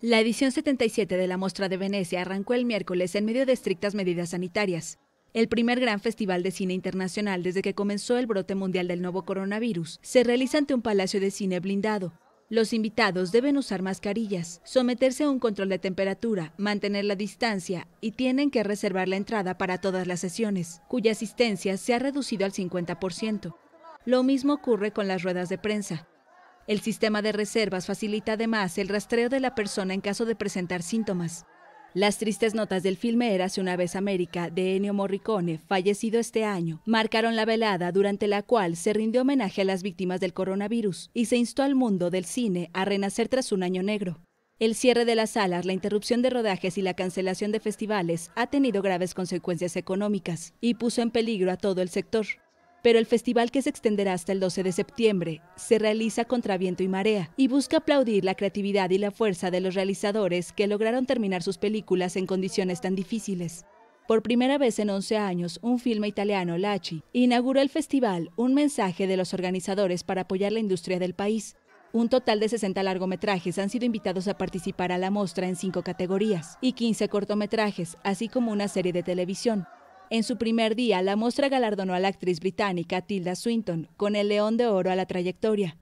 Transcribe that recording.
La edición 77 de la Mostra de Venecia arrancó el miércoles en medio de estrictas medidas sanitarias, el primer gran festival de cine internacional desde que comenzó el brote mundial del nuevo coronavirus. Se realiza ante un palacio de cine blindado. Los invitados deben usar mascarillas, someterse a un control de temperatura, mantener la distancia y tienen que reservar la entrada para todas las sesiones, cuya asistencia se ha reducido al 50%. Lo mismo ocurre con las ruedas de prensa. El sistema de reservas facilita además el rastreo de la persona en caso de presentar síntomas. Las tristes notas del filme Érase una vez América de Ennio Morricone, fallecido este año, marcaron la velada durante la cual se rindió homenaje a las víctimas del coronavirus y se instó al mundo del cine a renacer tras un año negro. El cierre de las salas, la interrupción de rodajes y la cancelación de festivales ha tenido graves consecuencias económicas y puso en peligro a todo el sector pero el festival que se extenderá hasta el 12 de septiembre se realiza contra viento y marea y busca aplaudir la creatividad y la fuerza de los realizadores que lograron terminar sus películas en condiciones tan difíciles. Por primera vez en 11 años, un filme italiano, Lachi, inauguró el festival un mensaje de los organizadores para apoyar la industria del país. Un total de 60 largometrajes han sido invitados a participar a la muestra en cinco categorías y 15 cortometrajes, así como una serie de televisión. En su primer día, la muestra galardonó a la actriz británica Tilda Swinton con el León de Oro a la trayectoria,